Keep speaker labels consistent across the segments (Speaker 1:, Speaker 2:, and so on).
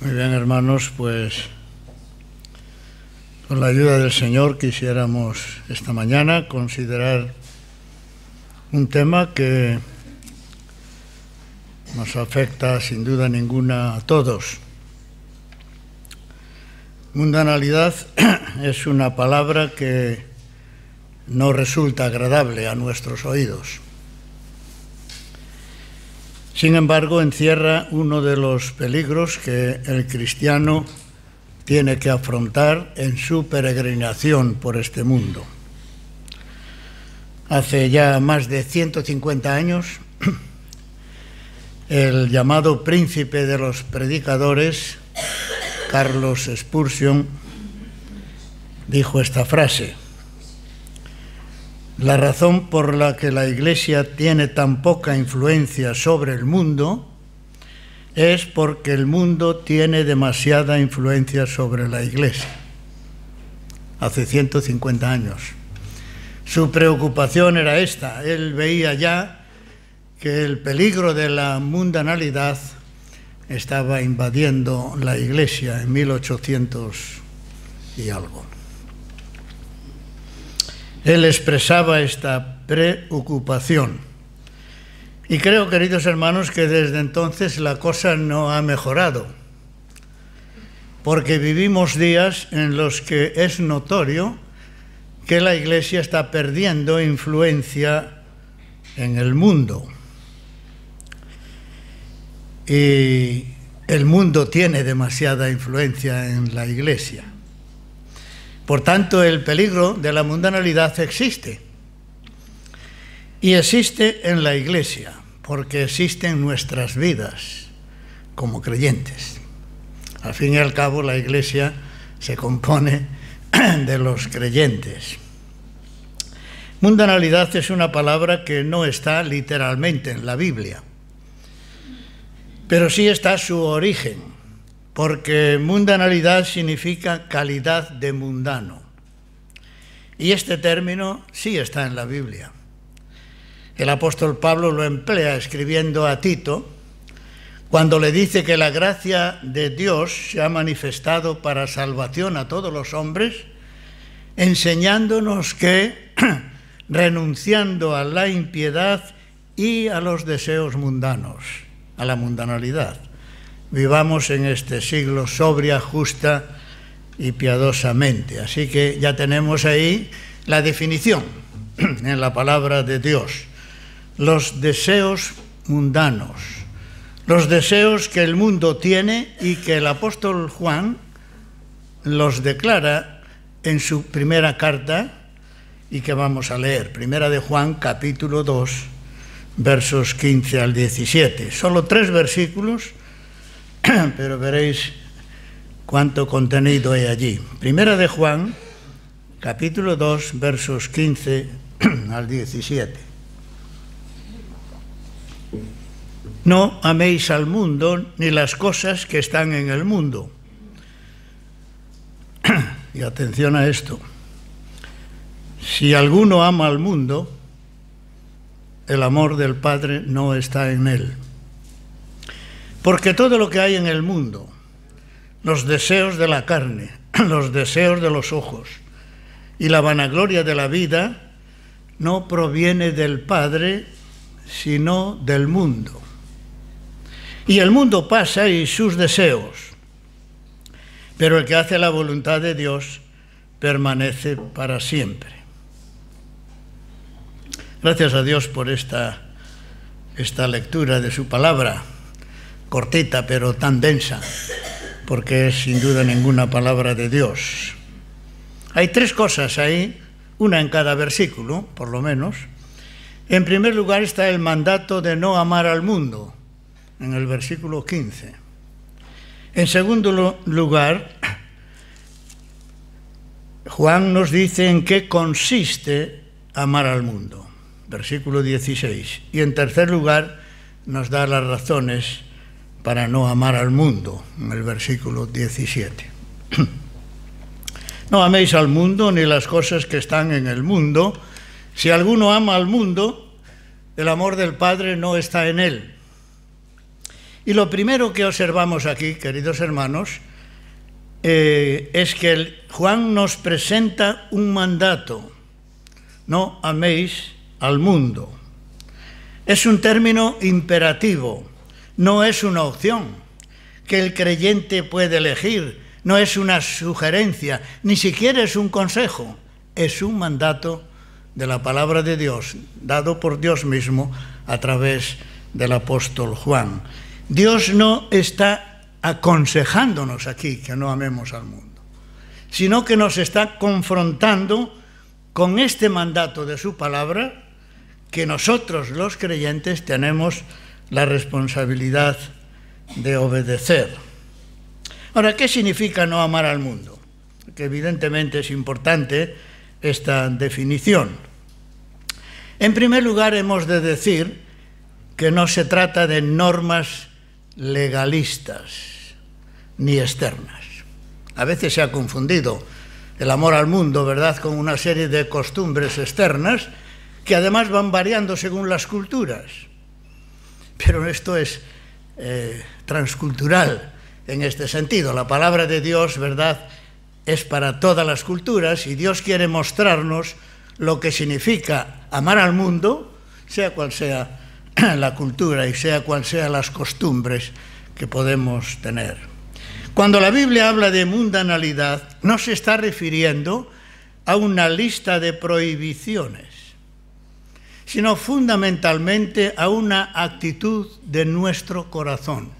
Speaker 1: Muy bien, hermanos, pues con la ayuda del Señor quisiéramos esta mañana considerar un tema que nos afecta sin duda ninguna a todos. Mundanalidad es una palabra que no resulta agradable a nuestros oídos. Sin embargo, encierra uno de los peligros que el cristiano tiene que afrontar en su peregrinación por este mundo. Hace ya más de 150 años, el llamado príncipe de los predicadores, Carlos Spurgeon, dijo esta frase. La razón por la que la Iglesia tiene tan poca influencia sobre el mundo es porque el mundo tiene demasiada influencia sobre la Iglesia. Hace 150 años. Su preocupación era esta. Él veía ya que el peligro de la mundanalidad estaba invadiendo la Iglesia en 1800 y algo él expresaba esta preocupación. Y creo, queridos hermanos, que desde entonces la cosa no ha mejorado, porque vivimos días en los que es notorio que la Iglesia está perdiendo influencia en el mundo. Y el mundo tiene demasiada influencia en la Iglesia. Por tanto, el peligro de la mundanalidad existe. Y existe en la Iglesia, porque existen nuestras vidas como creyentes. Al fin y al cabo, la Iglesia se compone de los creyentes. Mundanalidad es una palabra que no está literalmente en la Biblia, pero sí está su origen porque mundanalidad significa calidad de mundano. Y este término sí está en la Biblia. El apóstol Pablo lo emplea escribiendo a Tito cuando le dice que la gracia de Dios se ha manifestado para salvación a todos los hombres, enseñándonos que, renunciando a la impiedad y a los deseos mundanos, a la mundanalidad, vivamos en este siglo sobria, justa y piadosamente. Así que ya tenemos ahí la definición en la palabra de Dios. Los deseos mundanos, los deseos que el mundo tiene y que el apóstol Juan los declara en su primera carta y que vamos a leer. Primera de Juan, capítulo 2, versos 15 al 17. Solo tres versículos pero veréis cuánto contenido hay allí. Primera de Juan, capítulo 2, versos 15 al 17. No améis al mundo ni las cosas que están en el mundo. Y atención a esto. Si alguno ama al mundo, el amor del Padre no está en él. Porque todo lo que hay en el mundo, los deseos de la carne, los deseos de los ojos y la vanagloria de la vida, no proviene del Padre, sino del mundo. Y el mundo pasa y sus deseos, pero el que hace la voluntad de Dios permanece para siempre. Gracias a Dios por esta, esta lectura de su palabra cortita pero tan densa, porque es sin duda ninguna palabra de Dios. Hay tres cosas ahí, una en cada versículo, por lo menos. En primer lugar está el mandato de no amar al mundo, en el versículo 15. En segundo lugar, Juan nos dice en qué consiste amar al mundo, versículo 16. Y en tercer lugar, nos da las razones para no amar al mundo, en el versículo 17. No améis al mundo ni las cosas que están en el mundo. Si alguno ama al mundo, el amor del Padre no está en él. Y lo primero que observamos aquí, queridos hermanos, eh, es que Juan nos presenta un mandato. No améis al mundo. Es un término imperativo no es una opción que el creyente puede elegir, no es una sugerencia, ni siquiera es un consejo, es un mandato de la palabra de Dios, dado por Dios mismo a través del apóstol Juan. Dios no está aconsejándonos aquí que no amemos al mundo, sino que nos está confrontando con este mandato de su palabra que nosotros los creyentes tenemos la responsabilidad de obedecer. Ahora, ¿qué significa no amar al mundo? Que evidentemente es importante esta definición. En primer lugar, hemos de decir que no se trata de normas legalistas ni externas. A veces se ha confundido el amor al mundo, ¿verdad?, con una serie de costumbres externas que además van variando según las culturas pero esto es eh, transcultural en este sentido. La palabra de Dios, ¿verdad?, es para todas las culturas y Dios quiere mostrarnos lo que significa amar al mundo, sea cual sea la cultura y sea cual sea las costumbres que podemos tener. Cuando la Biblia habla de mundanalidad, no se está refiriendo a una lista de prohibiciones sino fundamentalmente a una actitud de nuestro corazón.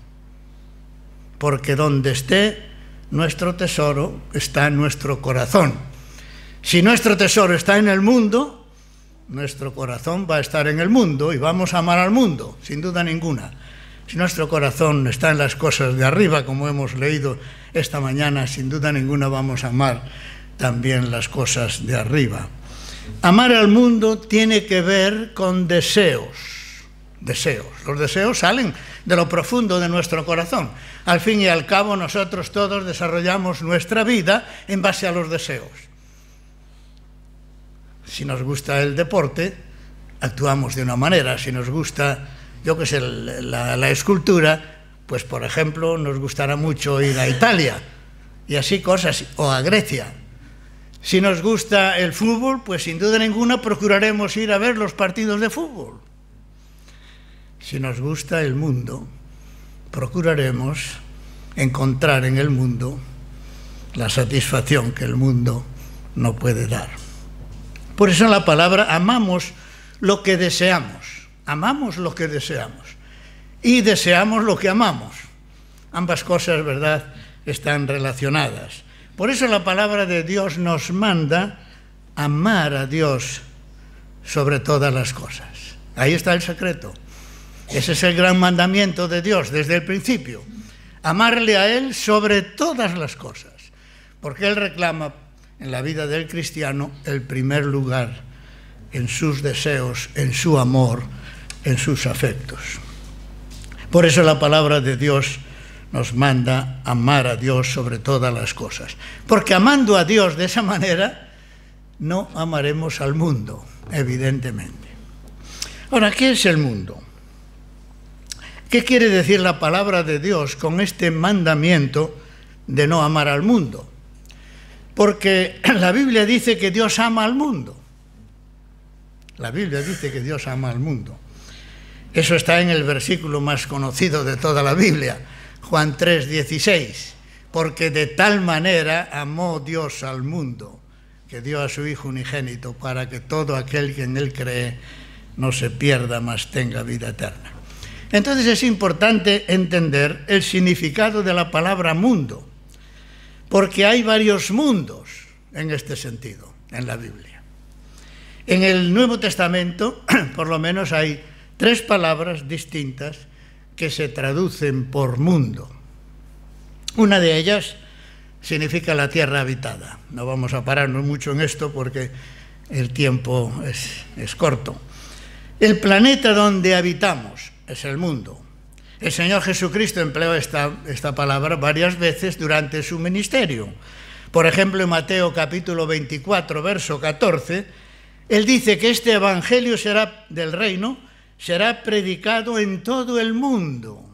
Speaker 1: Porque donde esté nuestro tesoro, está en nuestro corazón. Si nuestro tesoro está en el mundo, nuestro corazón va a estar en el mundo y vamos a amar al mundo, sin duda ninguna. Si nuestro corazón está en las cosas de arriba, como hemos leído esta mañana, sin duda ninguna vamos a amar también las cosas de arriba. Amar al mundo tiene que ver con deseos, deseos. Los deseos salen de lo profundo de nuestro corazón. Al fin y al cabo, nosotros todos desarrollamos nuestra vida en base a los deseos. Si nos gusta el deporte, actuamos de una manera. Si nos gusta, yo que sé, la, la escultura, pues por ejemplo, nos gustará mucho ir a Italia y así cosas, o a Grecia. Si nos gusta el fútbol, pues sin duda ninguna procuraremos ir a ver los partidos de fútbol. Si nos gusta el mundo, procuraremos encontrar en el mundo la satisfacción que el mundo no puede dar. Por eso la palabra amamos lo que deseamos, amamos lo que deseamos y deseamos lo que amamos. Ambas cosas, ¿verdad?, están relacionadas. Por eso la palabra de Dios nos manda amar a Dios sobre todas las cosas. Ahí está el secreto. Ese es el gran mandamiento de Dios desde el principio. Amarle a Él sobre todas las cosas. Porque Él reclama en la vida del cristiano el primer lugar en sus deseos, en su amor, en sus afectos. Por eso la palabra de Dios nos manda amar a Dios sobre todas las cosas. Porque amando a Dios de esa manera, no amaremos al mundo, evidentemente. Ahora, ¿qué es el mundo? ¿Qué quiere decir la palabra de Dios con este mandamiento de no amar al mundo? Porque la Biblia dice que Dios ama al mundo. La Biblia dice que Dios ama al mundo. Eso está en el versículo más conocido de toda la Biblia, Juan 3, 16, porque de tal manera amó Dios al mundo, que dio a su Hijo unigénito, para que todo aquel que en él cree no se pierda, mas tenga vida eterna. Entonces es importante entender el significado de la palabra mundo, porque hay varios mundos en este sentido en la Biblia. En el Nuevo Testamento, por lo menos, hay tres palabras distintas que se traducen por mundo. Una de ellas significa la tierra habitada. No vamos a pararnos mucho en esto porque el tiempo es, corto. El planeta donde habitamos es el mundo. El Señor Jesucristo empleó esta, esta palabra varias veces durante su ministerio. Por ejemplo, en Mateo capítulo 24, verso 14, Él dice que este Evangelio será del reino será predicado en todo el mundo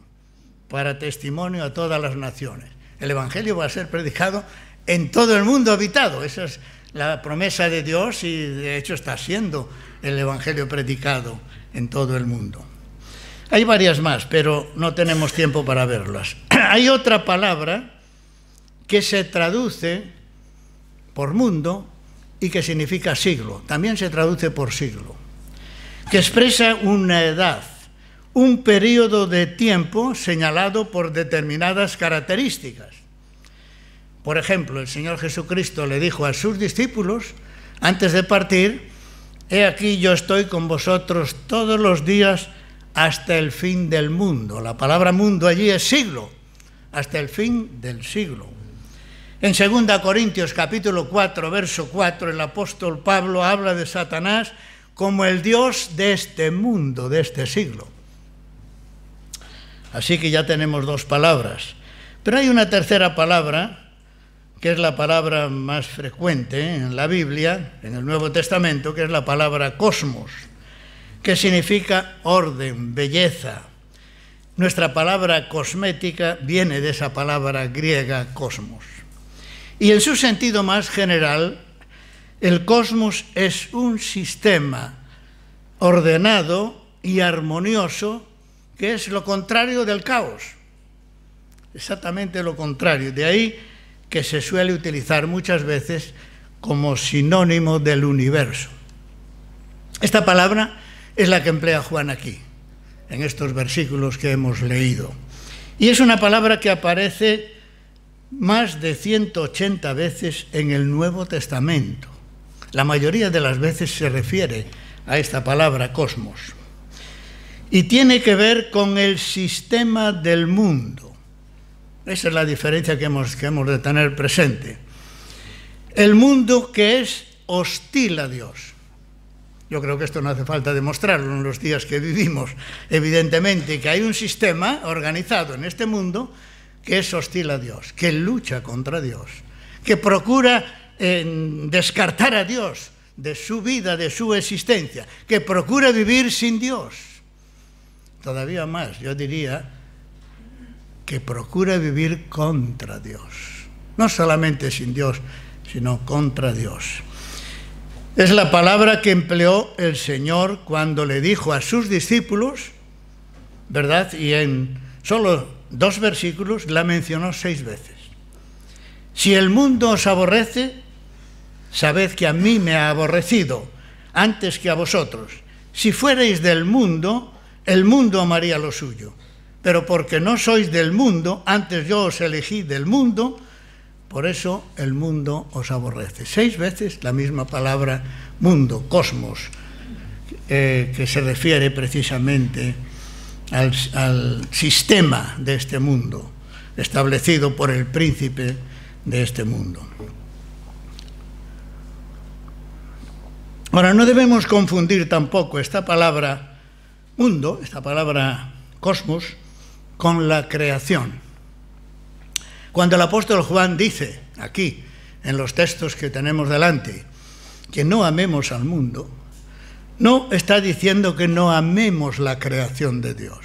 Speaker 1: para testimonio a todas las naciones. El Evangelio va a ser predicado en todo el mundo habitado. Esa es la promesa de Dios y de hecho está siendo el Evangelio predicado en todo el mundo. Hay varias más, pero no tenemos tiempo para verlas. Hay otra palabra que se traduce por mundo y que significa siglo. También se traduce por siglo que expresa una edad, un periodo de tiempo señalado por determinadas características. Por ejemplo, el Señor Jesucristo le dijo a sus discípulos, antes de partir, He aquí yo estoy con vosotros todos los días hasta el fin del mundo. La palabra mundo allí es siglo, hasta el fin del siglo. En 2 Corintios capítulo 4, verso 4, el apóstol Pablo habla de Satanás como el Dios de este mundo, de este siglo. Así que ya tenemos dos palabras. Pero hay una tercera palabra, que es la palabra más frecuente en la Biblia, en el Nuevo Testamento, que es la palabra cosmos, que significa orden, belleza. Nuestra palabra cosmética viene de esa palabra griega cosmos. Y en su sentido más general, el cosmos es un sistema ordenado y armonioso que es lo contrario del caos. Exactamente lo contrario. De ahí que se suele utilizar muchas veces como sinónimo del universo. Esta palabra es la que emplea Juan aquí, en estos versículos que hemos leído. Y es una palabra que aparece más de 180 veces en el Nuevo Testamento la mayoría de las veces se refiere a esta palabra cosmos. Y tiene que ver con el sistema del mundo. Esa es la diferencia que hemos, que hemos de tener presente. El mundo que es hostil a Dios. Yo creo que esto no hace falta demostrarlo en los días que vivimos, evidentemente, que hay un sistema organizado en este mundo que es hostil a Dios, que lucha contra Dios, que procura en descartar a Dios de su vida, de su existencia, que procura vivir sin Dios. Todavía más, yo diría, que procura vivir contra Dios. No solamente sin Dios, sino contra Dios. Es la palabra que empleó el Señor cuando le dijo a sus discípulos, ¿verdad? Y en solo dos versículos la mencionó seis veces. Si el mundo os aborrece, sabed que a mí me ha aborrecido antes que a vosotros. Si fuereis del mundo, el mundo amaría lo suyo. Pero porque no sois del mundo, antes yo os elegí del mundo, por eso el mundo os aborrece. Seis veces la misma palabra mundo, cosmos, eh, que se refiere precisamente al sistema de este mundo, establecido por el príncipe de este mundo. Ahora, no debemos confundir tampoco esta palabra mundo, esta palabra cosmos, con la creación. Cuando el apóstol Juan dice, aquí, en los textos que tenemos delante, que no amemos al mundo, no está diciendo que no amemos la creación de Dios.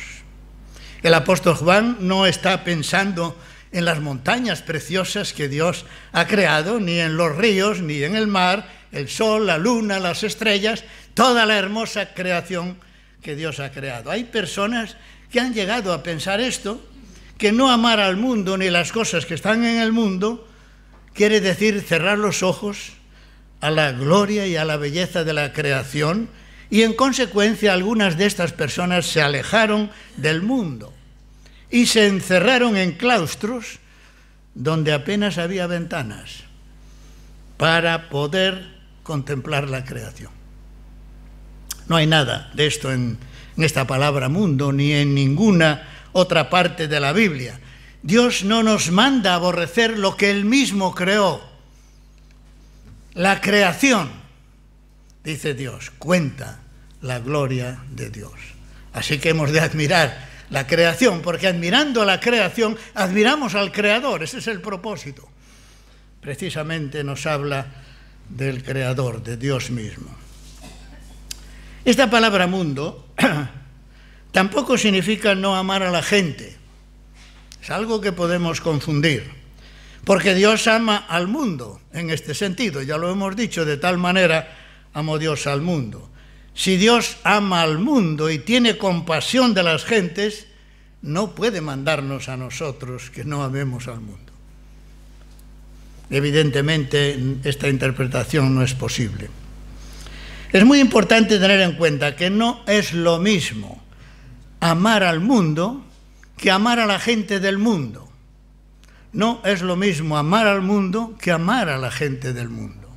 Speaker 1: El apóstol Juan no está pensando en las montañas preciosas que Dios ha creado, ni en los ríos, ni en el mar, el sol, la luna, las estrellas, toda la hermosa creación que Dios ha creado. Hay personas que han llegado a pensar esto, que no amar al mundo ni las cosas que están en el mundo quiere decir cerrar los ojos a la gloria y a la belleza de la creación y en consecuencia algunas de estas personas se alejaron del mundo y se encerraron en claustros donde apenas había ventanas para poder contemplar la creación. No hay nada de esto en, esta palabra mundo ni en ninguna otra parte de la Biblia. Dios no nos manda a aborrecer lo que Él mismo creó. La creación, dice Dios, cuenta la gloria de Dios. Así que hemos de admirar la creación, porque admirando la creación, admiramos al Creador, ese es el propósito. Precisamente nos habla del Creador, de Dios mismo. Esta palabra mundo tampoco significa no amar a la gente. Es algo que podemos confundir. Porque Dios ama al mundo en este sentido, ya lo hemos dicho, de tal manera amo Dios al mundo. Si Dios ama al mundo y tiene compasión de las gentes, no puede mandarnos a nosotros que no amemos al mundo evidentemente esta interpretación no es posible. Es muy importante tener en cuenta que no es lo mismo amar al mundo que amar a la gente del mundo. No es lo mismo amar al mundo que amar a la gente del mundo.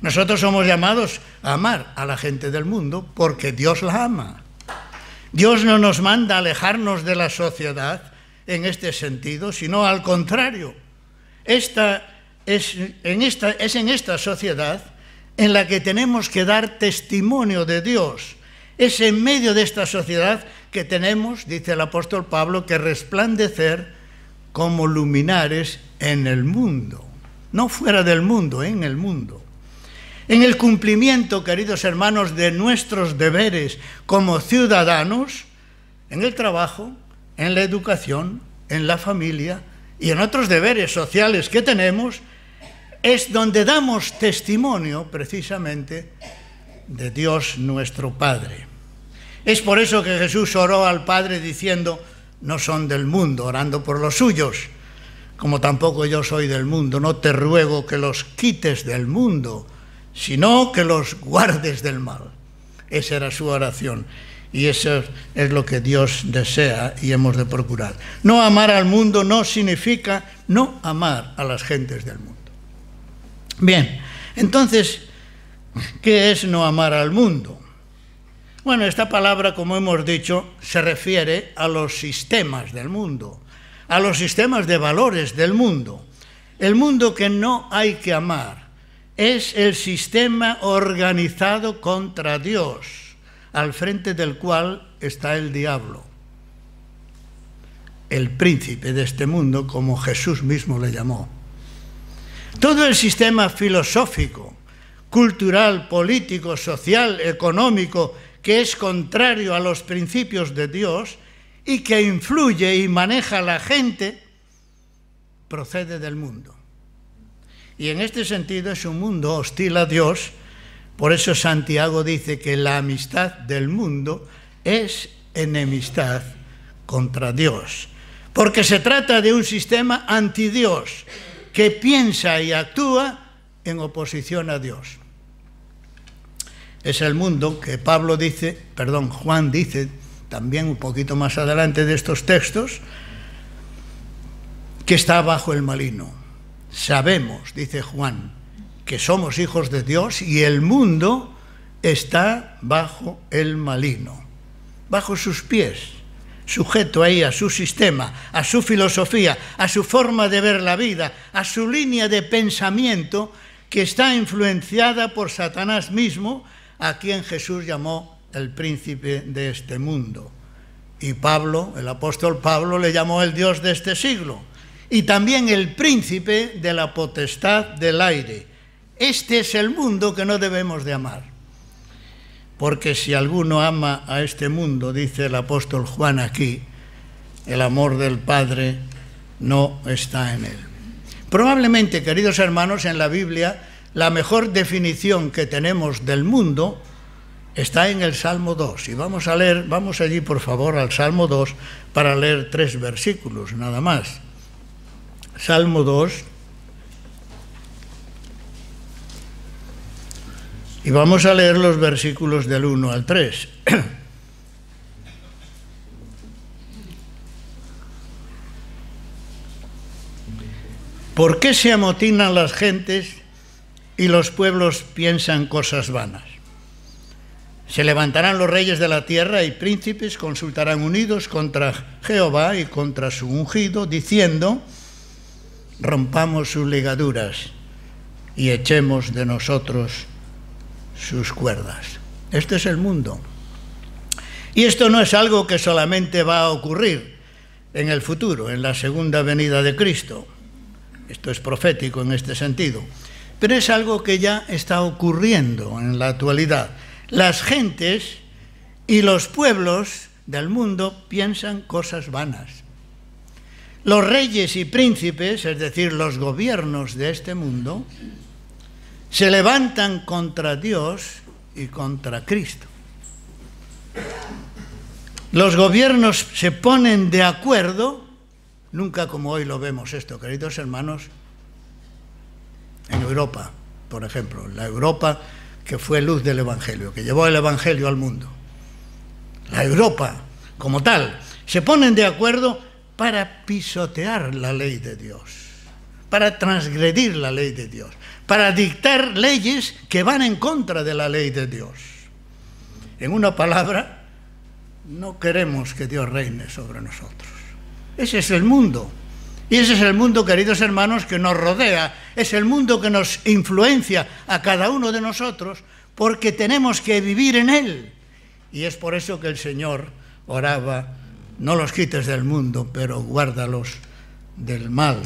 Speaker 1: Nosotros somos llamados a amar a la gente del mundo porque Dios la ama. Dios no nos manda alejarnos de la sociedad en este sentido, sino al contrario. Esta es en esta, es en esta sociedad en la que tenemos que dar testimonio de Dios. Es en medio de esta sociedad que tenemos, dice el apóstol Pablo, que resplandecer como luminares en el mundo. No fuera del mundo, en el mundo. En el cumplimiento, queridos hermanos, de nuestros deberes como ciudadanos, en el trabajo, en la educación, en la familia y en otros deberes sociales que tenemos, es donde damos testimonio precisamente de Dios nuestro Padre. Es por eso que Jesús oró al Padre diciendo, no son del mundo, orando por los suyos, como tampoco yo soy del mundo, no te ruego que los quites del mundo, sino que los guardes del mal. Esa era su oración. Y eso es lo que Dios desea y hemos de procurar. No amar al mundo no significa no amar a las gentes del mundo. Bien, entonces, ¿qué es no amar al mundo? Bueno, esta palabra, como hemos dicho, se refiere a los sistemas del mundo, a los sistemas de valores del mundo. El mundo que no hay que amar es el sistema organizado contra Dios, al frente del cual está el diablo, el príncipe de este mundo, como Jesús mismo le llamó. Todo el sistema filosófico, cultural, político, social, económico, que es contrario a los principios de Dios y que influye y maneja a la gente, procede del mundo. Y en este sentido es un mundo hostil a Dios, por eso Santiago dice que la amistad del mundo es enemistad contra Dios, porque se trata de un sistema anti que piensa y actúa en oposición a Dios. Es el mundo que Pablo dice, perdón, Juan dice también un poquito más adelante de estos textos, que está bajo el malino. Sabemos, dice Juan, que somos hijos de Dios y el mundo está bajo el malino, bajo sus pies sujeto ahí a su sistema, a su filosofía, a su forma de ver la vida, a su línea de pensamiento que está influenciada por Satanás mismo, a quien Jesús llamó el príncipe de este mundo. Y Pablo, el apóstol Pablo, le llamó el Dios de este siglo. Y también el príncipe de la potestad del aire. Este es el mundo que no debemos de amar porque si alguno ama a este mundo, dice el apóstol Juan aquí, el amor del Padre no está en él. Probablemente, queridos hermanos, en la Biblia la mejor definición que tenemos del mundo está en el Salmo 2. Y vamos a leer, vamos allí por favor al Salmo 2 para leer tres versículos nada más. Salmo 2, Y vamos a leer los versículos del 1 al 3. ¿Por qué se amotinan las gentes y los pueblos piensan cosas vanas? Se levantarán los reyes de la tierra y príncipes consultarán unidos contra Jehová y contra su ungido, diciendo, rompamos sus ligaduras y echemos de nosotros sus cuerdas. Este es el mundo. Y esto no es algo que solamente va a ocurrir en el futuro, en la segunda venida de Cristo. Esto es profético en este sentido. Pero es algo que ya está ocurriendo en la actualidad. Las gentes y los pueblos del mundo piensan cosas vanas. Los reyes y príncipes, es decir, los gobiernos de este mundo, se levantan contra Dios y contra Cristo. Los gobiernos se ponen de acuerdo, nunca como hoy lo vemos esto, queridos hermanos, en Europa, por ejemplo, la Europa que fue luz del Evangelio, que llevó el Evangelio al mundo. La Europa, como tal, se ponen de acuerdo para pisotear la ley de Dios, para transgredir la ley de Dios, para dictar leyes que van en contra de la ley de Dios. En una palabra, no queremos que Dios reine sobre nosotros. Ese es el mundo. Y ese es el mundo, queridos hermanos, que nos rodea, es el mundo que nos influencia a cada uno de nosotros, porque tenemos que vivir en él. Y es por eso que el Señor oraba, no los quites del mundo, pero guárdalos del mal.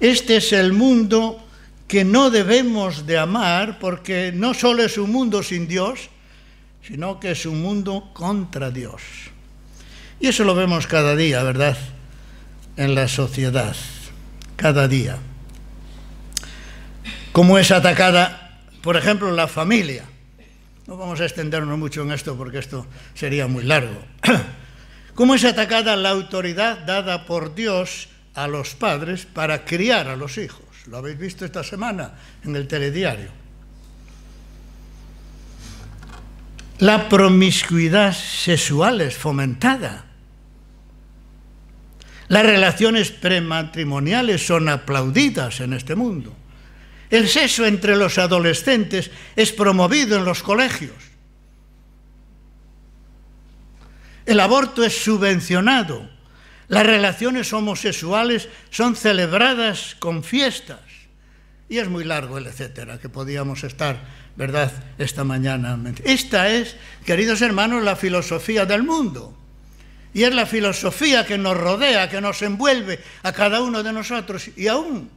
Speaker 1: Este es el mundo que no debemos de amar porque no solo es un mundo sin Dios, sino que es un mundo contra Dios. Y eso lo vemos cada día, ¿verdad? En la sociedad, cada día. Cómo es atacada, por ejemplo, la familia. No vamos a extendernos mucho en esto porque esto sería muy largo. Cómo es atacada la autoridad dada por Dios a los padres para criar a los hijos. Lo habéis visto esta semana en el telediario. La promiscuidad sexual es fomentada. Las relaciones prematrimoniales son aplaudidas en este mundo. El sexo entre los adolescentes es promovido en los colegios. El aborto es subvencionado las relaciones homosexuales son celebradas con fiestas. Y es muy largo el etcétera que podíamos estar, ¿verdad?, esta mañana. Esta es, queridos hermanos, la filosofía del mundo. Y es la filosofía que nos rodea, que nos envuelve a cada uno de nosotros. Y aún,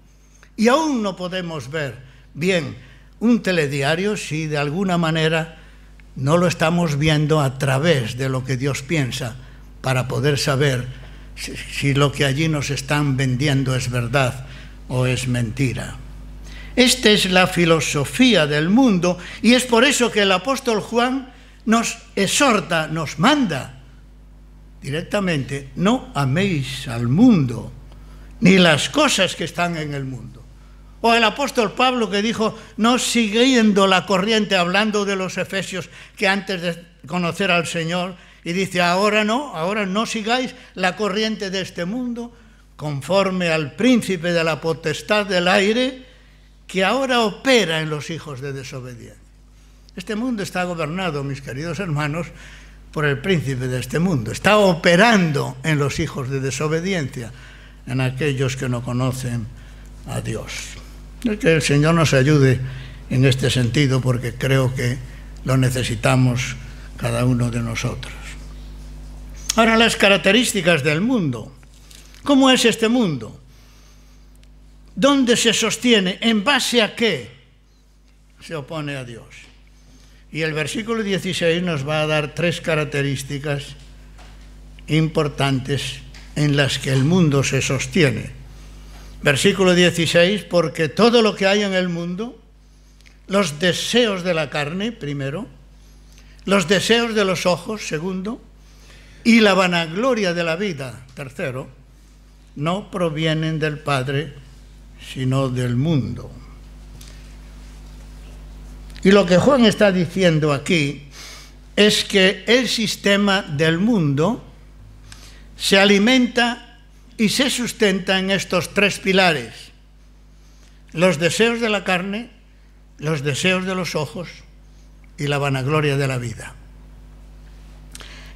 Speaker 1: y aún no podemos ver bien un telediario si de alguna manera no lo estamos viendo a través de lo que Dios piensa para poder saber si, lo que allí nos están vendiendo es verdad o es mentira. Esta es la filosofía del mundo y es por eso que el apóstol Juan nos exhorta, nos manda directamente, no améis al mundo, ni las cosas que están en el mundo. O el apóstol Pablo que dijo, no siguiendo la corriente, hablando de los efesios que antes de conocer al Señor y dice, ahora no, ahora no sigáis la corriente de este mundo, conforme al príncipe de la potestad del aire, que ahora opera en los hijos de desobediencia. Este mundo está gobernado, mis queridos hermanos, por el príncipe de este mundo. Está operando en los hijos de desobediencia, en aquellos que no conocen a Dios. que el Señor nos ayude en este sentido, porque creo que lo necesitamos cada uno de nosotros. Ahora las características del mundo. ¿Cómo es este mundo? ¿Dónde se sostiene? ¿En base a qué se opone a Dios? Y el versículo 16 nos va a dar tres características importantes en las que el mundo se sostiene. Versículo 16, porque todo lo que hay en el mundo, los deseos de la carne, primero, los deseos de los ojos, segundo, y la vanagloria de la vida, tercero, no provienen del Padre, sino del mundo. Y lo que Juan está diciendo aquí es que el sistema del mundo se alimenta y se sustenta en estos tres pilares. Los deseos de la carne, los deseos de los ojos y la vanagloria de la vida.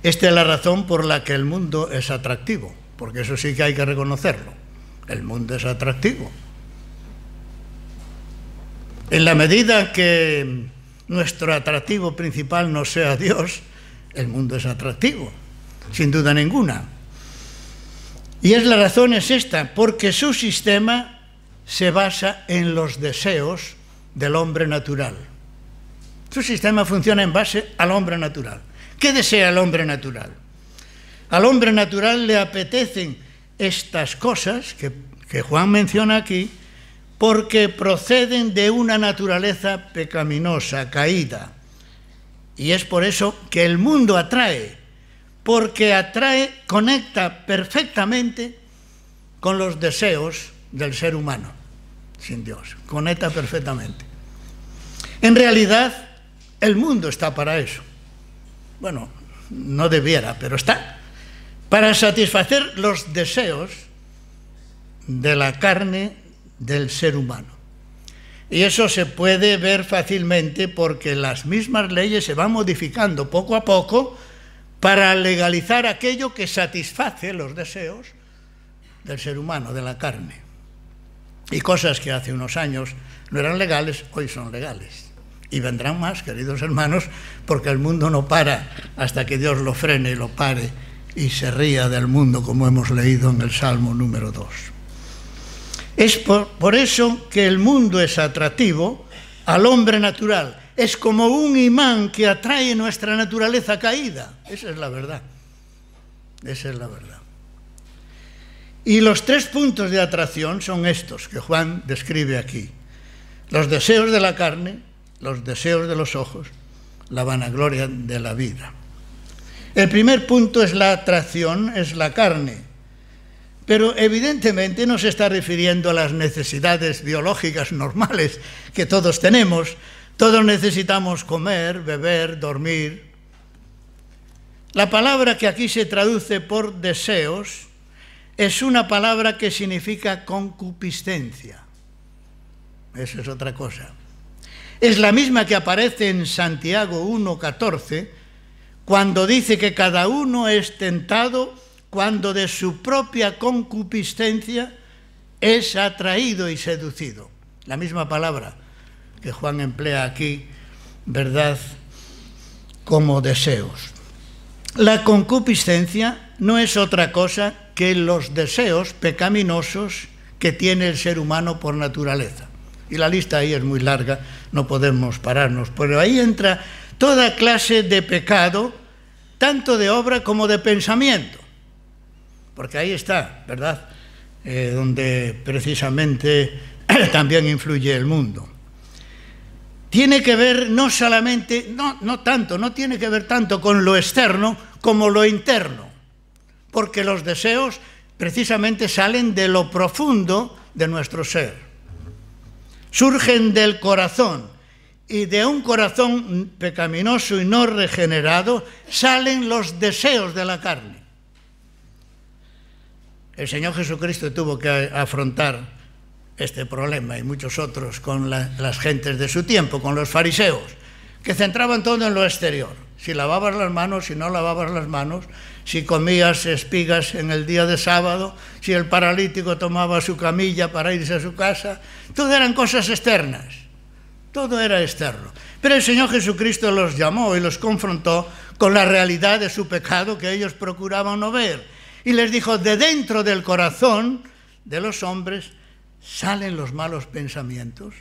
Speaker 1: Esta es la razón por la que el mundo es atractivo, porque eso sí que hay que reconocerlo. El mundo es atractivo. En la medida que nuestro atractivo principal no sea Dios, el mundo es atractivo, sin duda ninguna. Y es la razón es esta, porque su sistema se basa en los deseos del hombre natural. Su sistema funciona en base al hombre natural. ¿Qué desea el hombre natural? Al hombre natural le apetecen estas cosas que, Juan menciona aquí porque proceden de una naturaleza pecaminosa, caída. Y es por eso que el mundo atrae, porque atrae, conecta perfectamente con los deseos del ser humano, sin Dios, conecta perfectamente. En realidad, el mundo está para eso bueno, no debiera, pero está, para satisfacer los deseos de la carne del ser humano. Y eso se puede ver fácilmente porque las mismas leyes se van modificando poco a poco para legalizar aquello que satisface los deseos del ser humano, de la carne. Y cosas que hace unos años no eran legales, hoy son legales. Y vendrán más, queridos hermanos, porque el mundo no para hasta que Dios lo frene y lo pare y se ría del mundo, como hemos leído en el Salmo número 2. Es por, por eso que el mundo es atractivo al hombre natural. Es como un imán que atrae nuestra naturaleza caída. Esa es la verdad. Esa es la verdad. Y los tres puntos de atracción son estos que Juan describe aquí. Los deseos de la carne, los deseos de los ojos, la vanagloria de la vida. El primer punto es la atracción, es la carne, pero evidentemente no se está refiriendo a las necesidades biológicas normales que todos tenemos. Todos necesitamos comer, beber, dormir. La palabra que aquí se traduce por deseos es una palabra que significa concupiscencia. Esa es otra cosa es la misma que aparece en Santiago 1.14, cuando dice que cada uno es tentado cuando de su propia concupiscencia es atraído y seducido. La misma palabra que Juan emplea aquí, ¿verdad? Como deseos. La concupiscencia no es otra cosa que los deseos pecaminosos que tiene el ser humano por naturaleza y la lista ahí es muy larga, no podemos pararnos, pero ahí entra toda clase de pecado, tanto de obra como de pensamiento, porque ahí está, ¿verdad? Eh, donde precisamente también influye el mundo. Tiene que ver no solamente, no, no tanto, no tiene que ver tanto con lo externo como lo interno, porque los deseos precisamente salen de lo profundo de nuestro ser surgen del corazón y de un corazón pecaminoso y no regenerado salen los deseos de la carne. El Señor Jesucristo tuvo que afrontar este problema y muchos otros con las gentes de su tiempo, con los fariseos, que centraban todo en lo exterior si lavabas las manos, si no lavabas las manos, si comías espigas en el día de sábado, si el paralítico tomaba su camilla para irse a su casa, todo eran cosas externas, todo era externo. Pero el Señor Jesucristo los llamó y los confrontó con la realidad de su pecado que ellos procuraban no ver. Y les dijo, de dentro del corazón de los hombres salen los malos pensamientos,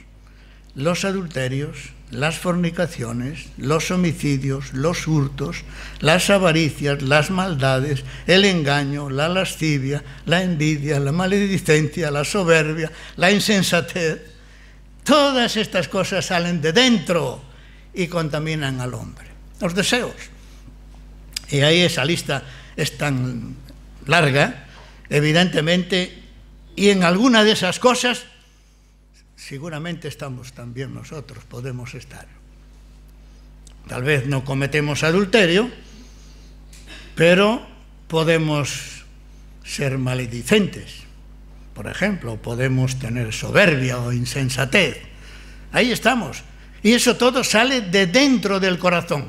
Speaker 1: los adulterios, las fornicaciones, los homicidios, los hurtos, las avaricias, las maldades, el engaño, la lascivia, la envidia, la maledicencia, la soberbia, la insensatez. Todas estas cosas salen de dentro y contaminan al hombre. Los deseos. Y ahí esa lista es tan larga, evidentemente, y en alguna de esas cosas seguramente estamos también nosotros, podemos estar. Tal vez no cometemos adulterio, pero podemos ser maledicentes, por ejemplo, podemos tener soberbia o insensatez. Ahí estamos. Y eso todo sale de dentro del corazón.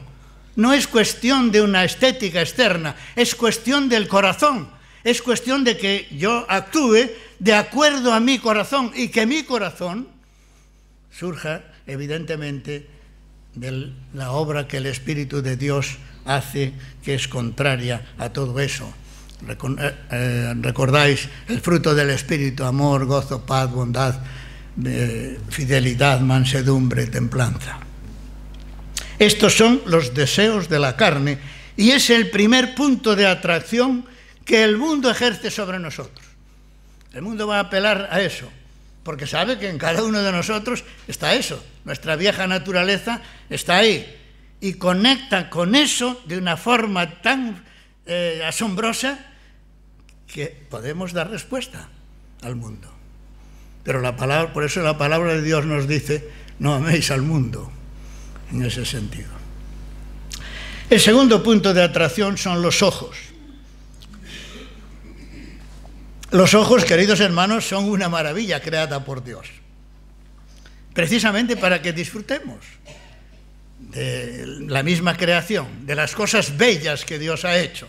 Speaker 1: No es cuestión de una estética externa, es cuestión del corazón. Es cuestión de que yo actúe de acuerdo a mi corazón y que mi corazón surja evidentemente de la obra que el Espíritu de Dios hace que es contraria a todo eso. Eh, eh, Recordáis el fruto del Espíritu, amor, gozo, paz, bondad, eh, fidelidad, mansedumbre, templanza. Estos son los deseos de la carne y es el primer punto de atracción que el mundo ejerce sobre nosotros. El mundo va a apelar a eso, porque sabe que en cada uno de nosotros está eso, nuestra vieja naturaleza está ahí y conecta con eso de una forma tan eh, asombrosa que podemos dar respuesta al mundo. Pero la palabra, por eso la palabra de Dios nos dice, no améis al mundo, en ese sentido. El segundo punto de atracción son los ojos. Los ojos, queridos hermanos, son una maravilla creada por Dios. Precisamente para que disfrutemos de la misma creación, de las cosas bellas que Dios ha hecho.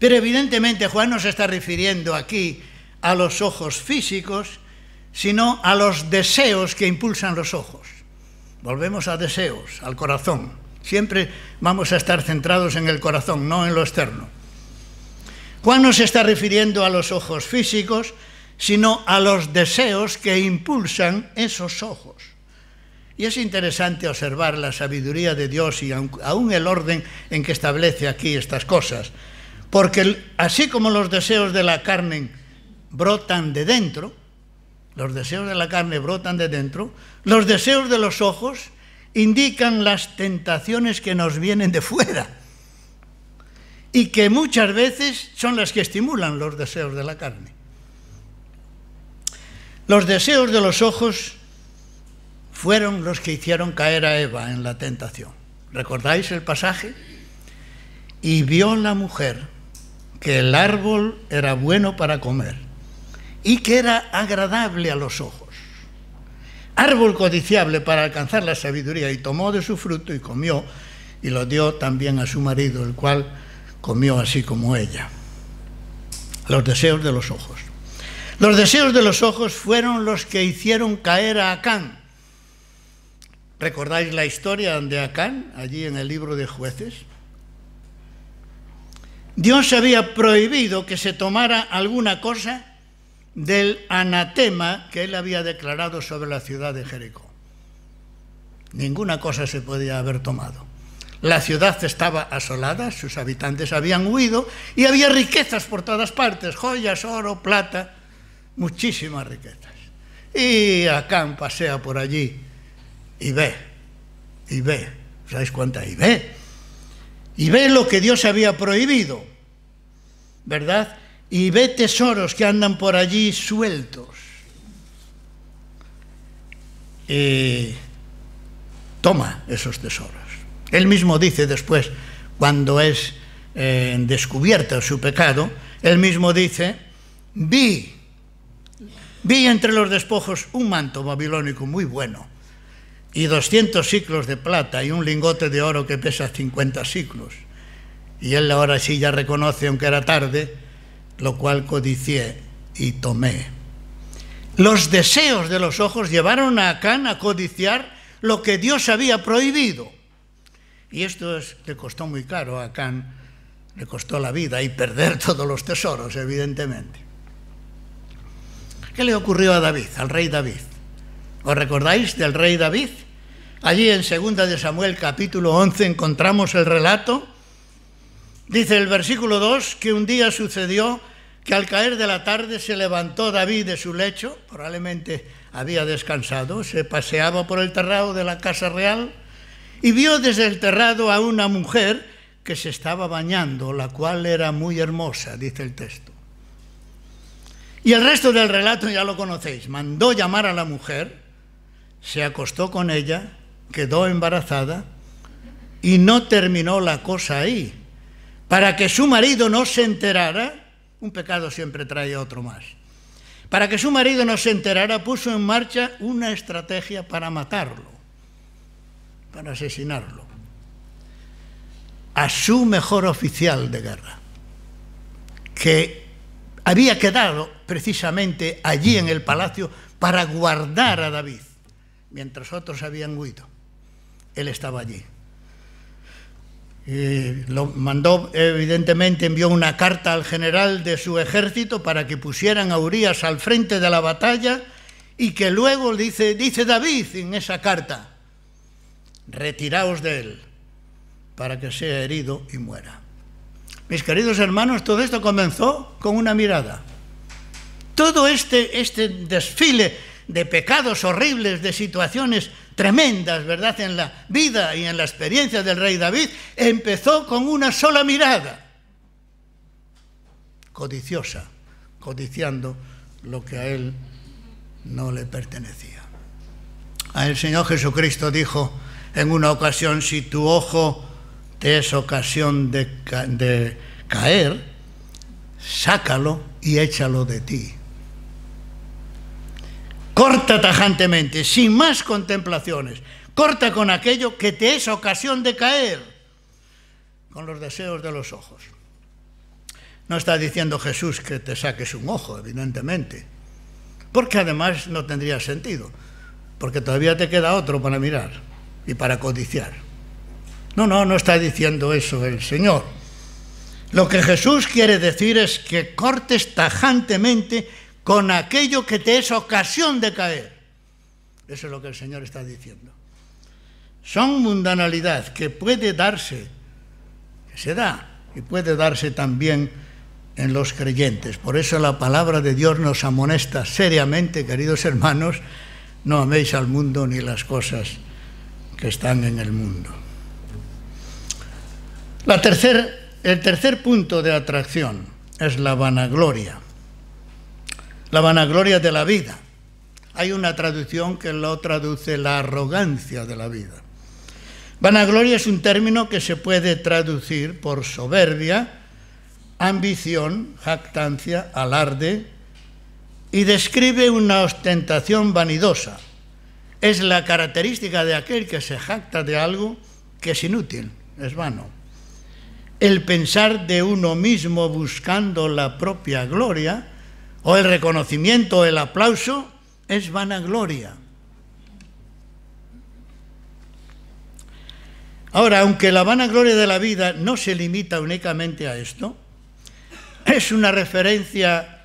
Speaker 1: Pero evidentemente Juan no se está refiriendo aquí a los ojos físicos, sino a los deseos que impulsan los ojos. Volvemos a deseos, al corazón. Siempre vamos a estar centrados en el corazón, no en lo externo. Juan no se está refiriendo a los ojos físicos, sino a los deseos que impulsan esos ojos. Y es interesante observar la sabiduría de Dios y aún el orden en que establece aquí estas cosas, porque así como los deseos de la carne brotan de dentro, los deseos de la carne brotan de dentro, los deseos de los ojos indican las tentaciones que nos vienen de fuera y que muchas veces son las que estimulan los deseos de la carne. Los deseos de los ojos fueron los que hicieron caer a Eva en la tentación. ¿Recordáis el pasaje? Y vio la mujer que el árbol era bueno para comer y que era agradable a los ojos. Árbol codiciable para alcanzar la sabiduría y tomó de su fruto y comió y lo dio también a su marido, el cual comió así como ella. Los deseos de los ojos. Los deseos de los ojos fueron los que hicieron caer a Acán. ¿Recordáis la historia de Acán, allí en el libro de jueces? Dios había prohibido que se tomara alguna cosa del anatema que él había declarado sobre la ciudad de Jericó. Ninguna cosa se podía haber tomado. La ciudad estaba asolada, sus habitantes habían huido y había riquezas por todas partes, joyas, oro, plata, muchísimas riquezas. Y Acán pasea por allí y ve, y ve, ¿sabéis cuánta? Y ve, y ve lo que Dios había prohibido, ¿verdad? Y ve tesoros que andan por allí sueltos. Y toma esos tesoros. Él mismo dice después, cuando es eh, descubierto su pecado, él mismo dice, vi, vi entre los despojos un manto babilónico muy bueno y 200 ciclos de plata y un lingote de oro que pesa 50 ciclos. Y él ahora sí ya reconoce, aunque era tarde, lo cual codicié y tomé. Los deseos de los ojos llevaron a Acán a codiciar lo que Dios había prohibido. Y esto le costó muy caro a Can, le costó la vida y perder todos los tesoros, evidentemente. ¿Qué le ocurrió a David, al rey David? ¿Os recordáis del rey David? Allí en 2 de Samuel capítulo 11 encontramos el relato. Dice el versículo 2 que un día sucedió que al caer de la tarde se levantó David de su lecho, probablemente había descansado, se paseaba por el terrado de la casa real y vio desde el terrado a una mujer que se estaba bañando, la cual era muy hermosa, dice el texto. Y el resto del relato ya lo conocéis. Mandó llamar a la mujer, se acostó con ella, quedó embarazada y no terminó la cosa ahí. Para que su marido no se enterara, un pecado siempre trae otro más. Para que su marido no se enterara, puso en marcha una estrategia para matarlo para asesinarlo, a su mejor oficial de guerra, que había quedado precisamente allí en el palacio para guardar a David, mientras otros habían huido. Él estaba allí. Eh, lo mandó, evidentemente, envió una carta al general de su ejército para que pusieran a Urias al frente de la batalla y que luego dice, dice David en esa carta, retiraos de él para que sea herido y muera. Mis queridos hermanos, todo esto comenzó con una mirada. Todo este, este desfile de pecados horribles, de situaciones tremendas, ¿verdad?, en la vida y en la experiencia del rey David, empezó con una sola mirada, codiciosa, codiciando lo que a él no le pertenecía. A el Señor Jesucristo dijo, en una ocasión, si tu ojo te es ocasión de, caer, sácalo y échalo de ti. Corta tajantemente, sin más contemplaciones. Corta con aquello que te es ocasión de caer, con los deseos de los ojos. No está diciendo Jesús que te saques un ojo, evidentemente, porque además no tendría sentido, porque todavía te queda otro para mirar y para codiciar. No, no, no está diciendo eso el Señor. Lo que Jesús quiere decir es que cortes tajantemente con aquello que te es ocasión de caer. Eso es lo que el Señor está diciendo. Son mundanalidad que puede darse, que se da, y puede darse también en los creyentes. Por eso la palabra de Dios nos amonesta seriamente, queridos hermanos, no améis al mundo ni las cosas que están en el mundo. el tercer punto de atracción es la vanagloria, la vanagloria de la vida. Hay una traducción que lo traduce la arrogancia de la vida. Vanagloria es un término que se puede traducir por soberbia, ambición, jactancia, alarde, y describe una ostentación vanidosa, es la característica de aquel que se jacta de algo que es inútil, es vano. El pensar de uno mismo buscando la propia gloria, o el reconocimiento, o el aplauso, es vanagloria. Ahora, aunque la vanagloria de la vida no se limita únicamente a esto, es una referencia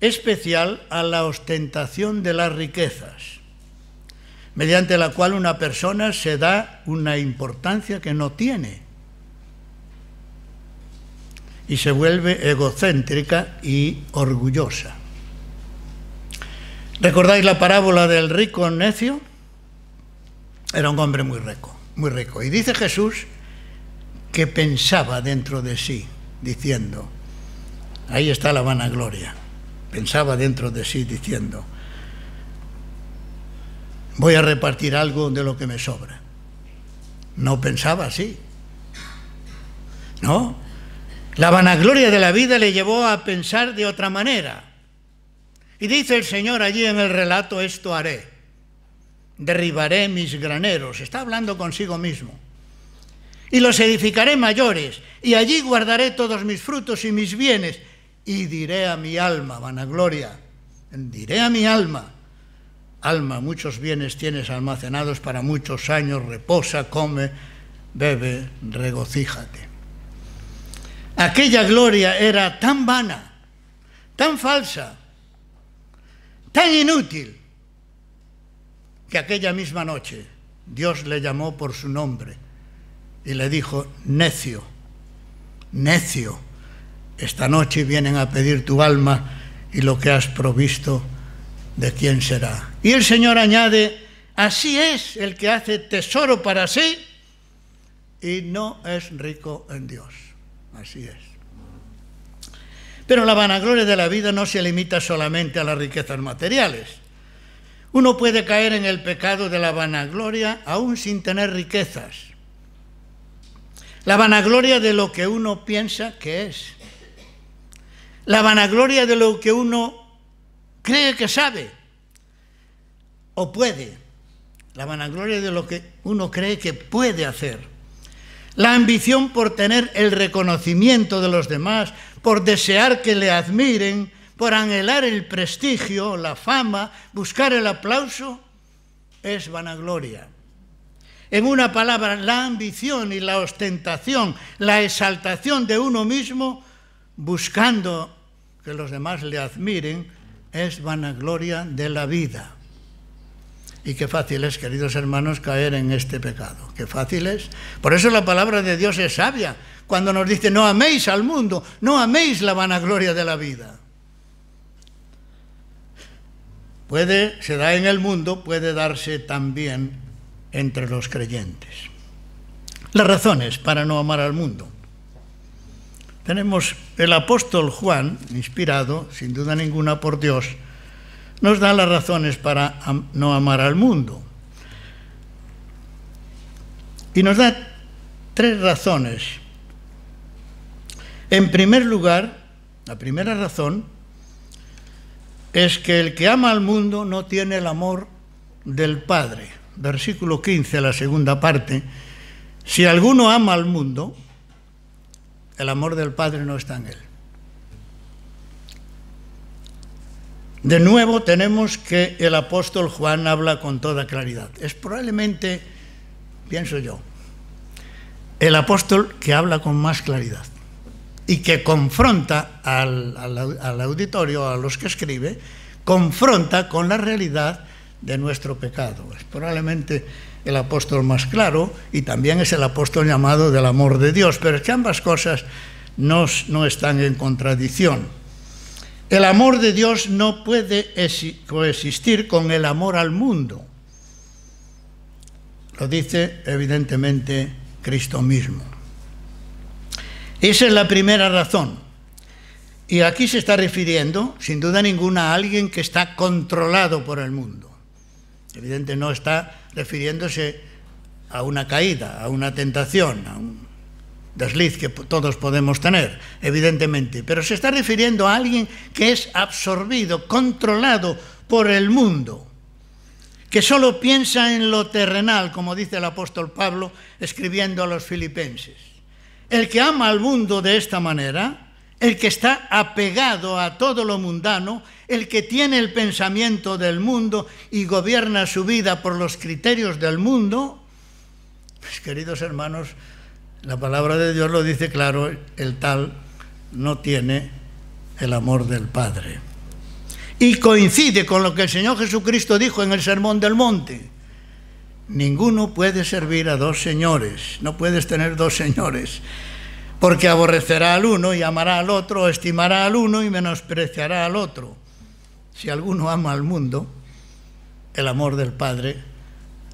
Speaker 1: especial a la ostentación de las riquezas mediante la cual una persona se da una importancia que no tiene y se vuelve egocéntrica y orgullosa. ¿Recordáis la parábola del rico necio? Era un hombre muy rico, muy rico. Y dice Jesús que pensaba dentro de sí, diciendo, ahí está la vanagloria, pensaba dentro de sí diciendo, voy a repartir algo de lo que me sobra. No pensaba así. ¿No? La vanagloria de la vida le llevó a pensar de otra manera. Y dice el Señor allí en el relato, esto haré, derribaré mis graneros, está hablando consigo mismo, y los edificaré mayores, y allí guardaré todos mis frutos y mis bienes, y diré a mi alma, vanagloria, diré a mi alma, Alma, muchos bienes tienes almacenados para muchos años, reposa, come, bebe, regocíjate. Aquella gloria era tan vana, tan falsa, tan inútil, que aquella misma noche Dios le llamó por su nombre y le dijo, necio, necio, esta noche vienen a pedir tu alma y lo que has provisto de quién será. Y el Señor añade, así es el que hace tesoro para sí y no es rico en Dios. Así es. Pero la vanagloria de la vida no se limita solamente a las riquezas materiales. Uno puede caer en el pecado de la vanagloria aún sin tener riquezas. La vanagloria de lo que uno piensa que es. La vanagloria de lo que uno cree que sabe o puede. La vanagloria de lo que uno cree que puede hacer. La ambición por tener el reconocimiento de los demás, por desear que le admiren, por anhelar el prestigio, la fama, buscar el aplauso, es vanagloria. En una palabra, la ambición y la ostentación, la exaltación de uno mismo, buscando que los demás le admiren, es vanagloria de la vida. Y qué fácil es, queridos hermanos, caer en este pecado. Qué fácil es. Por eso la palabra de Dios es sabia. Cuando nos dice, no améis al mundo, no améis la vanagloria de la vida. Puede, se da en el mundo, puede darse también entre los creyentes. Las razones para no amar al mundo tenemos el apóstol Juan, inspirado sin duda ninguna por Dios, nos da las razones para no amar al mundo. Y nos da tres razones. En primer lugar, la primera razón es que el que ama al mundo no tiene el amor del Padre. Versículo 15, la segunda parte. Si alguno ama al mundo, el amor del Padre no está en él. De nuevo tenemos que el apóstol Juan habla con toda claridad. Es probablemente, pienso yo, el apóstol que habla con más claridad y que confronta al, auditorio, a los que escribe, confronta con la realidad de nuestro pecado. Es probablemente el apóstol más claro y también es el apóstol llamado del amor de Dios, pero que ambas cosas no, están en contradicción. El amor de Dios no puede coexistir con el amor al mundo. Lo dice evidentemente Cristo mismo. Esa es la primera razón. Y aquí se está refiriendo, sin duda ninguna, a alguien que está controlado por el mundo. Evidentemente no está refiriéndose a una caída, a una tentación, a un desliz que todos podemos tener, evidentemente, pero se está refiriendo a alguien que es absorbido, controlado por el mundo, que solo piensa en lo terrenal, como dice el apóstol Pablo escribiendo a los filipenses. El que ama al mundo de esta manera, el que está apegado a todo lo mundano, el que tiene el pensamiento del mundo y gobierna su vida por los criterios del mundo, pues, queridos hermanos, la palabra de Dios lo dice claro, el tal no tiene el amor del Padre. Y coincide con lo que el Señor Jesucristo dijo en el Sermón del Monte. Ninguno puede servir a dos señores, no puedes tener dos señores porque aborrecerá al uno y amará al otro, estimará al uno y menospreciará al otro. Si alguno ama al mundo, el amor del Padre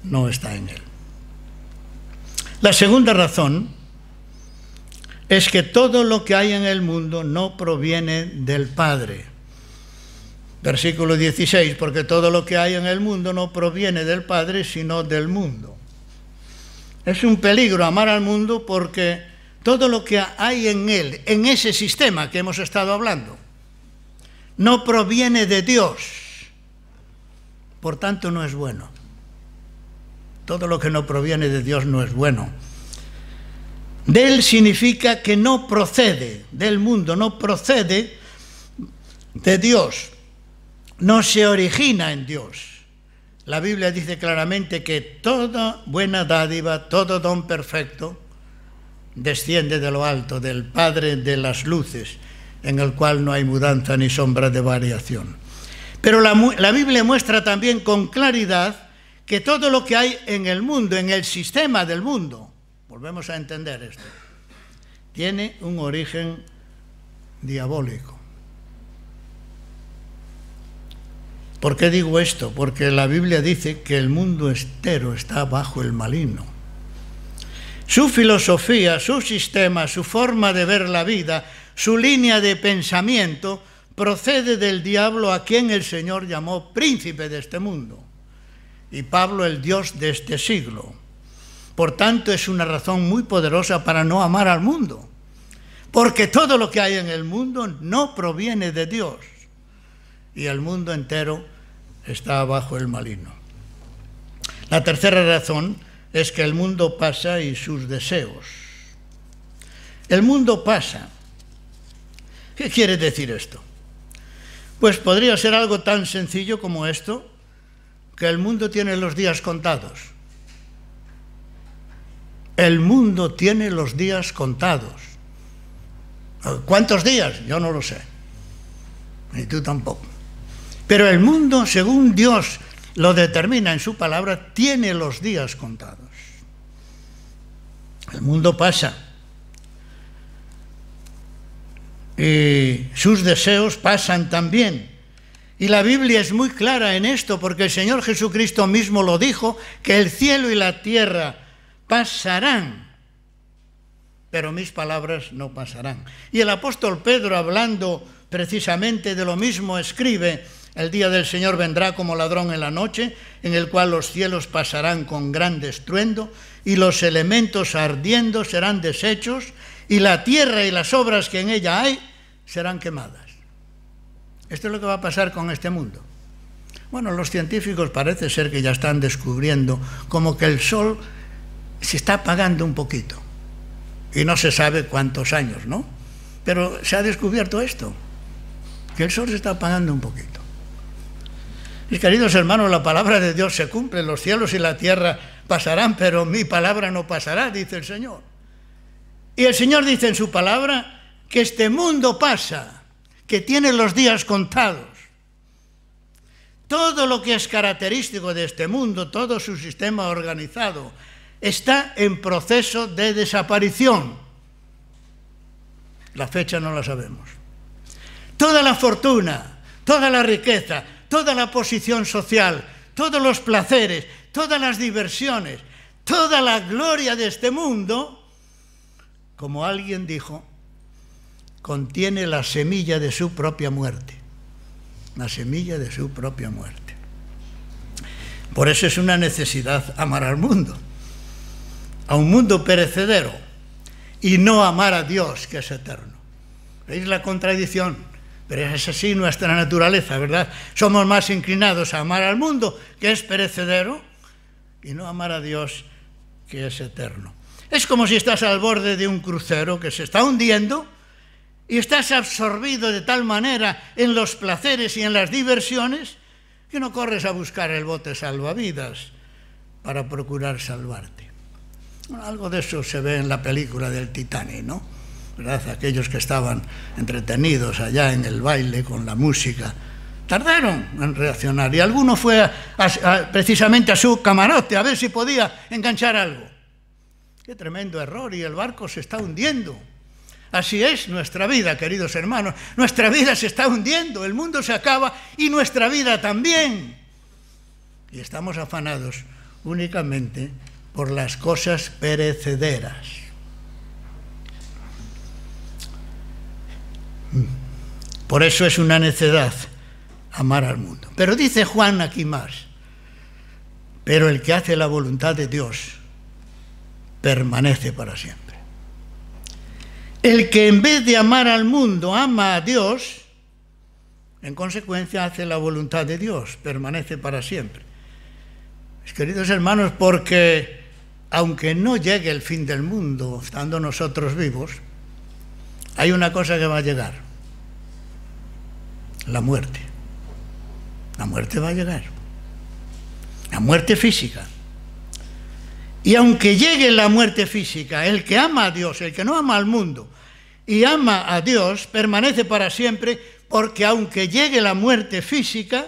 Speaker 1: no está en él. La segunda razón es que todo lo que hay en el mundo no proviene del Padre. Versículo 16, porque todo lo que hay en el mundo no proviene del Padre, sino del mundo. Es un peligro amar al mundo porque todo lo que hay en él, en ese sistema que hemos estado hablando, no proviene de Dios. Por tanto, no es bueno. Todo lo que no proviene de Dios no es bueno. De él significa que no procede del mundo, no procede de Dios, no se origina en Dios. La Biblia dice claramente que toda buena dádiva, todo don perfecto, desciende de lo alto, del Padre de las Luces, en el cual no hay mudanza ni sombra de variación. Pero la, Biblia muestra también con claridad que todo lo que hay en el mundo, en el sistema del mundo, volvemos a entender esto, tiene un origen diabólico. ¿Por qué digo esto? Porque la Biblia dice que el mundo estero está bajo el maligno. Su filosofía, su sistema, su forma de ver la vida, su línea de pensamiento procede del diablo a quien el Señor llamó príncipe de este mundo y Pablo el Dios de este siglo. Por tanto, es una razón muy poderosa para no amar al mundo, porque todo lo que hay en el mundo no proviene de Dios y el mundo entero está bajo el maligno. La tercera razón es que el mundo pasa y sus deseos. El mundo pasa. ¿Qué quiere decir esto? Pues podría ser algo tan sencillo como esto, que el mundo tiene los días contados. El mundo tiene los días contados. ¿Cuántos días? Yo no lo sé. Ni tú tampoco. Pero el mundo, según Dios, lo determina en su palabra, tiene los días contados. El mundo pasa y sus deseos pasan también. Y la Biblia es muy clara en esto porque el Señor Jesucristo mismo lo dijo, que el cielo y la tierra pasarán, pero mis palabras no pasarán. Y el apóstol Pedro, hablando precisamente de lo mismo, escribe, el día del Señor vendrá como ladrón en la noche, en el cual los cielos pasarán con gran estruendo, y los elementos ardiendo serán deshechos, y la tierra y las obras que en ella hay serán quemadas. Esto es lo que va a pasar con este mundo. Bueno, los científicos parece ser que ya están descubriendo como que el sol se está apagando un poquito. Y no se sabe cuántos años, ¿no? Pero se ha descubierto esto, que el sol se está apagando un poquito. Mis queridos hermanos, la palabra de Dios se cumple, los cielos y la tierra pasarán, pero mi palabra no pasará, dice el Señor. Y el Señor dice en su palabra que este mundo pasa, que tiene los días contados. Todo lo que es característico de este mundo, todo su sistema organizado, está en proceso de desaparición. La fecha no la sabemos. Toda la fortuna, toda la riqueza, toda la posición social, todos los placeres, todas las diversiones, toda la gloria de este mundo, como alguien dijo, contiene la semilla de su propia muerte. La semilla de su propia muerte. Por eso es una necesidad amar al mundo, a un mundo perecedero, y no amar a Dios, que es eterno. ¿Veis la contradicción? Pero es así nuestra naturaleza, ¿verdad? Somos más inclinados a amar al mundo, que es perecedero, y no amar a Dios, que es eterno. Es como si estás al borde de un crucero que se está hundiendo y estás absorbido de tal manera en los placeres y en las diversiones que no corres a buscar el bote salvavidas para procurar salvarte. algo de eso se ve en la película del Titanic, ¿no? ¿verdad? aquellos que estaban entretenidos allá en el baile con la música, tardaron en reaccionar y alguno fue precisamente a su camarote a ver si podía enganchar algo. Qué tremendo error y el barco se está hundiendo. Así es nuestra vida, queridos hermanos. Nuestra vida se está hundiendo, el mundo se acaba y nuestra vida también. Y estamos afanados únicamente por las cosas perecederas Por eso es una necedad amar al mundo. Pero dice Juan aquí más, pero el que hace la voluntad de Dios permanece para siempre. El que en vez de amar al mundo ama a Dios, en consecuencia hace la voluntad de Dios, permanece para siempre. Mis queridos hermanos, porque aunque no llegue el fin del mundo, estando nosotros vivos, hay una cosa que va a llegar la muerte. La muerte va a llegar. La muerte física. Y aunque llegue la muerte física, el que ama a Dios, el que no ama al mundo y ama a Dios, permanece para siempre, porque aunque llegue la muerte física,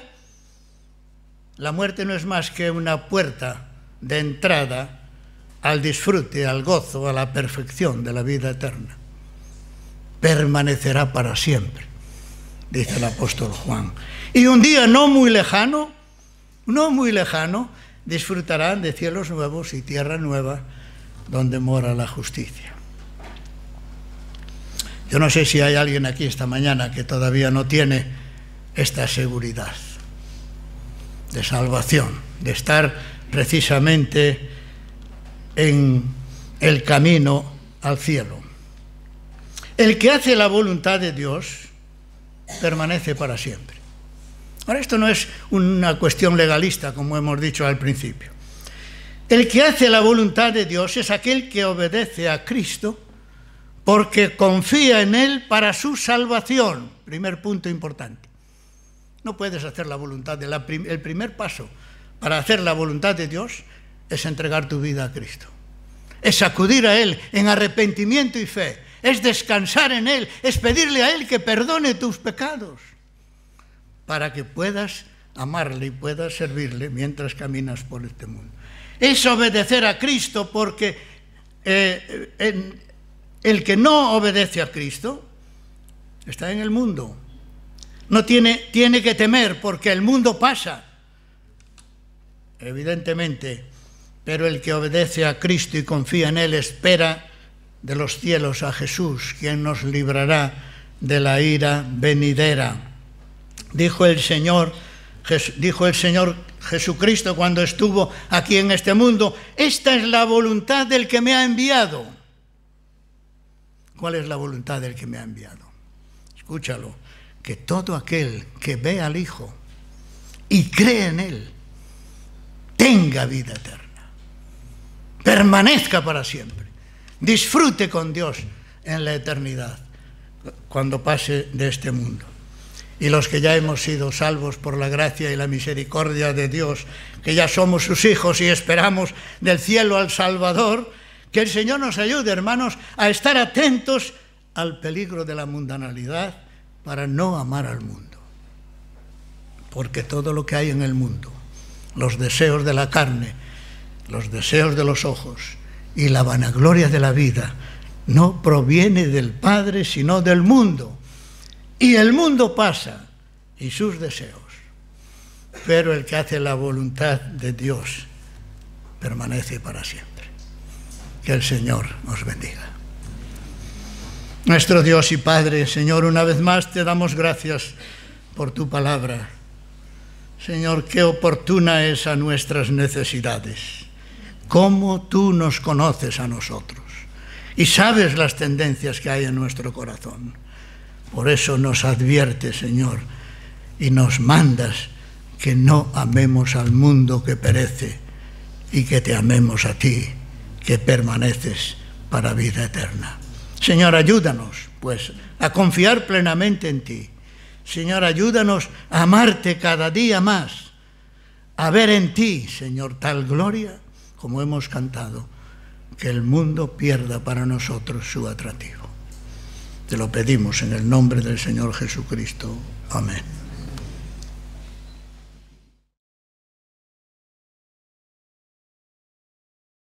Speaker 1: la muerte no es más que una puerta de entrada al disfrute, al gozo, a la perfección de la vida eterna. Permanecerá para siempre dice el apóstol Juan. Y un día no muy lejano, no muy lejano, disfrutarán de cielos nuevos y tierra nueva donde mora la justicia. Yo no sé si hay alguien aquí esta mañana que todavía no tiene esta seguridad de salvación, de estar precisamente en el camino al cielo. El que hace la voluntad de Dios, permanece para siempre. Ahora, esto no es una cuestión legalista, como hemos dicho al principio. El que hace la voluntad de Dios es aquel que obedece a Cristo porque confía en Él para su salvación. Primer punto importante. No puedes hacer la voluntad de la El primer paso para hacer la voluntad de Dios es entregar tu vida a Cristo. Es acudir a Él en arrepentimiento y fe es descansar en Él, es pedirle a Él que perdone tus pecados para que puedas amarle y puedas servirle mientras caminas por este mundo. Es obedecer a Cristo porque eh, el que no obedece a Cristo está en el mundo. No tiene, tiene que temer porque el mundo pasa, evidentemente, pero el que obedece a Cristo y confía en Él espera de los cielos a Jesús, quien nos librará de la ira venidera. Dijo el Señor, dijo el Señor Jesucristo cuando estuvo aquí en este mundo, esta es la voluntad del que me ha enviado. ¿Cuál es la voluntad del que me ha enviado? Escúchalo, que todo aquel que ve al Hijo y cree en Él, tenga vida eterna, permanezca para siempre disfrute con Dios en la eternidad, cuando pase de este mundo. Y los que ya hemos sido salvos por la gracia y la misericordia de Dios, que ya somos sus hijos y esperamos del cielo al Salvador, que el Señor nos ayude, hermanos, a estar atentos al peligro de la mundanalidad para no amar al mundo. Porque todo lo que hay en el mundo, los deseos de la carne, los deseos de los ojos, y la vanagloria de la vida no proviene del Padre, sino del mundo. Y el mundo pasa y sus deseos. Pero el que hace la voluntad de Dios permanece para siempre. Que el Señor nos bendiga. Nuestro Dios y Padre, Señor, una vez más te damos gracias por tu palabra. Señor, qué oportuna es a nuestras necesidades cómo tú nos conoces a nosotros y sabes las tendencias que hay en nuestro corazón. Por eso nos advierte, Señor, y nos mandas que no amemos al mundo que perece y que te amemos a ti, que permaneces para vida eterna. Señor, ayúdanos, pues, a confiar plenamente en ti. Señor, ayúdanos a amarte cada día más, a ver en ti, Señor, tal gloria como hemos cantado, que el mundo pierda para nosotros su atractivo. Te lo pedimos en el nombre del Señor Jesucristo. Amén.